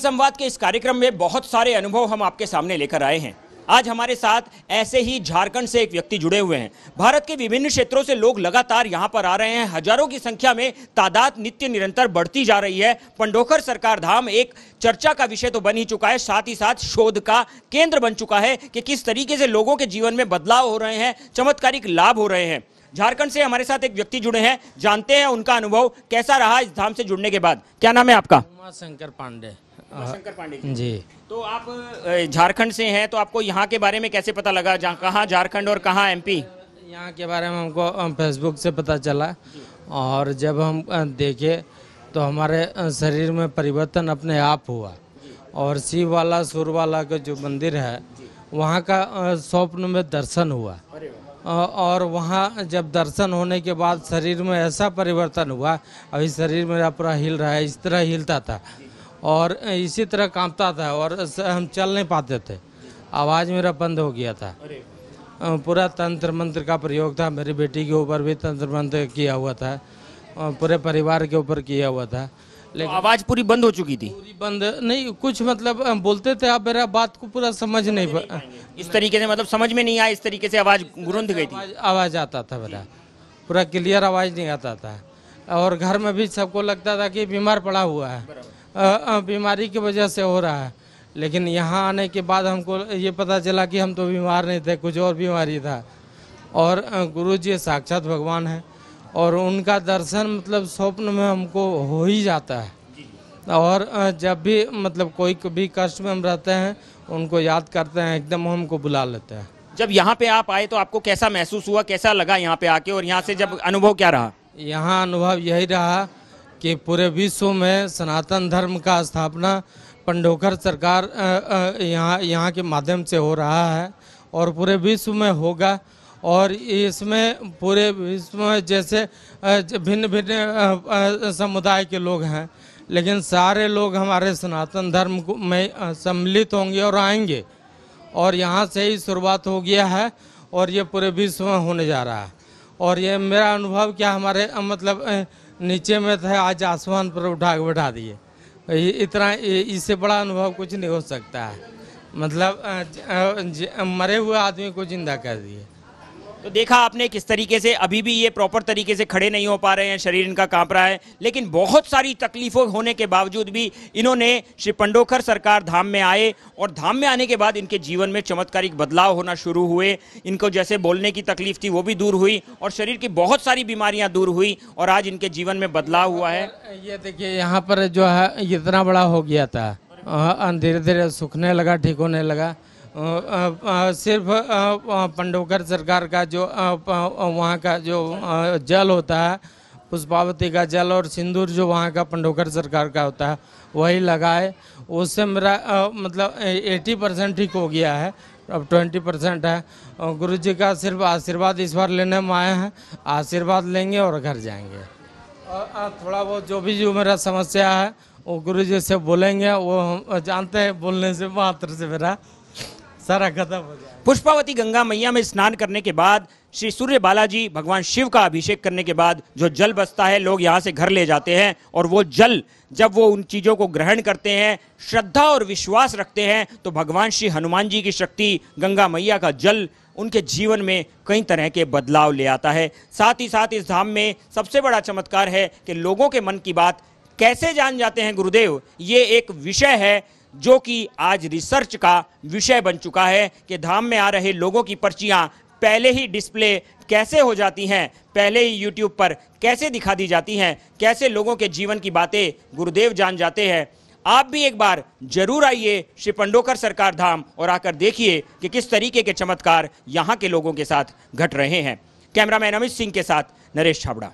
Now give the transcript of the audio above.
संवाद के इस कार्यक्रम में बहुत सारे अनुभव हम आपके सामने लेकर आए हैं आज हमारे साथ ऐसे ही झारखंड से एक व्यक्ति जुड़े हुए हैं भारत के विभिन्न क्षेत्रों से लोग लगातार यहाँ पर आ रहे हैं हजारों की संख्या में तादाद नित्य निरंतर बढ़ती जा रही है पंडोखर सरकार धाम एक चर्चा का विषय तो बन ही चुका है साथ ही साथ शोध का केंद्र बन चुका है कि किस तरीके से लोगों के जीवन में बदलाव हो रहे हैं चमत्कारिक लाभ हो रहे हैं झारखंड से हमारे साथ एक व्यक्ति जुड़े हैं जानते हैं उनका अनुभव कैसा रहा इस धाम से जुड़ने के बाद क्या नाम है आपका शंकर पांडे शंकर पांडे जी।, तो आप झारखंड से हैं तो आपको यहाँ के बारे में कैसे पता लगा कहाँ झारखंड और कहाँ पी यहाँ के बारे में हमको फेसबुक से पता चला और जब हम देखे तो हमारे शरीर में परिवर्तन अपने आप हुआ और शिव वाला सुर वाला का जो मंदिर है वहाँ का स्वप्न में दर्शन हुआ और वहाँ जब दर्शन होने के बाद शरीर में ऐसा परिवर्तन हुआ अभी शरीर मेरा पूरा हिल रहा है इस तरह हिलता था और इसी तरह कांपता था और हम चल नहीं पाते थे आवाज़ मेरा बंद हो गया था पूरा तंत्र मंत्र का प्रयोग था मेरी बेटी के ऊपर भी तंत्र मंत्र किया हुआ था पूरे परिवार के ऊपर किया हुआ था लेकिन तो आवाज़ पूरी बंद हो चुकी थी पूरी बंद नहीं कुछ मतलब बोलते थे आप मेरा बात को पूरा समझ नहीं, नहीं, नहीं इस तरीके से मतलब समझ में नहीं आया इस तरीके से आवाज़ गुरुंद गई थी आवाज़ आता था मेरा पूरा क्लियर आवाज़ नहीं आता था और घर में भी सबको लगता था कि बीमार पड़ा हुआ है बीमारी की वजह से हो रहा है लेकिन यहाँ आने के बाद हमको ये पता चला कि हम तो बीमार नहीं थे कुछ और बीमारी था और गुरु जी साक्षात भगवान हैं और उनका दर्शन मतलब स्वप्न में हमको हो ही जाता है और जब भी मतलब कोई भी कष्ट में हम रहते हैं उनको याद करते हैं एकदम हमको बुला लेते हैं जब यहाँ पे आप आए तो आपको कैसा महसूस हुआ कैसा लगा यहाँ पे आके और यहाँ से जब अनुभव क्या रहा यहाँ अनुभव यही रहा कि पूरे विश्व में सनातन धर्म का स्थापना पंडोकर सरकार यहाँ यहाँ के माध्यम से हो रहा है और पूरे विश्व में होगा और इसमें पूरे विश्व में जैसे भिन्न भिन्न समुदाय के लोग हैं लेकिन सारे लोग हमारे सनातन धर्म में सम्मिलित होंगे और आएंगे और यहाँ से ही शुरुआत हो गया है और ये पूरे विश्व में होने जा रहा है और ये मेरा अनुभव क्या हमारे मतलब नीचे में था आज आसमान पर उठा के बैठा दिए इतना इससे बड़ा अनुभव कुछ नहीं हो सकता है मतलब ज, ज, मरे हुए आदमी को जिंदा कर दिए तो देखा आपने किस तरीके से अभी भी ये प्रॉपर तरीके से खड़े नहीं हो पा रहे हैं शरीर इनका कांप रहा है लेकिन बहुत सारी तकलीफों होने के बावजूद भी इन्होंने श्री पंडोखर सरकार धाम में आए और धाम में आने के बाद इनके जीवन में चमत्कारिक बदलाव होना शुरू हुए इनको जैसे बोलने की तकलीफ थी वो भी दूर हुई और शरीर की बहुत सारी बीमारियाँ दूर हुई और आज इनके जीवन में बदलाव हुआ है ये देखिए यहाँ पर जो है इतना बड़ा हो गया था धीरे धीरे सूखने लगा ठीक होने लगा सिर्फ पंडोकर सरकार का जो वहाँ का जो जल होता है पुष्पावती का जल और सिंदूर जो वहाँ का पंडोकर सरकार का होता है वही लगाए उससे मेरा मतलब 80 परसेंट ठीक हो गया है अब 20 परसेंट है गुरु जी का सिर्फ आशीर्वाद इस बार लेने में आए हैं आशीर्वाद लेंगे और घर जाएंगे और थोड़ा बहुत जो भी जो मेरा समस्या है वो गुरु जी से बोलेंगे वो हम जानते हैं बोलने से मात्र से मेरा सारा खत्म हो गया पुष्पावती गंगा मैया में स्नान करने के बाद श्री सूर्य बालाजी भगवान शिव का अभिषेक करने के बाद जो जल बसता है लोग यहाँ से घर ले जाते हैं और वो जल जब वो उन चीज़ों को ग्रहण करते हैं श्रद्धा और विश्वास रखते हैं तो भगवान श्री हनुमान जी की शक्ति गंगा मैया का जल उनके जीवन में कई तरह के बदलाव ले आता है साथ ही साथ इस धाम में सबसे बड़ा चमत्कार है कि लोगों के मन की बात कैसे जान जाते हैं गुरुदेव ये एक विषय है जो कि आज रिसर्च का विषय बन चुका है कि धाम में आ रहे लोगों की पर्चियां पहले ही डिस्प्ले कैसे हो जाती हैं पहले ही यूट्यूब पर कैसे दिखा दी जाती हैं कैसे लोगों के जीवन की बातें गुरुदेव जान जाते हैं आप भी एक बार जरूर आइए श्री पंडोकर सरकार धाम और आकर देखिए कि किस तरीके के चमत्कार यहाँ के लोगों के साथ घट रहे हैं कैमरामैन अमित सिंह के साथ नरेश छाबड़ा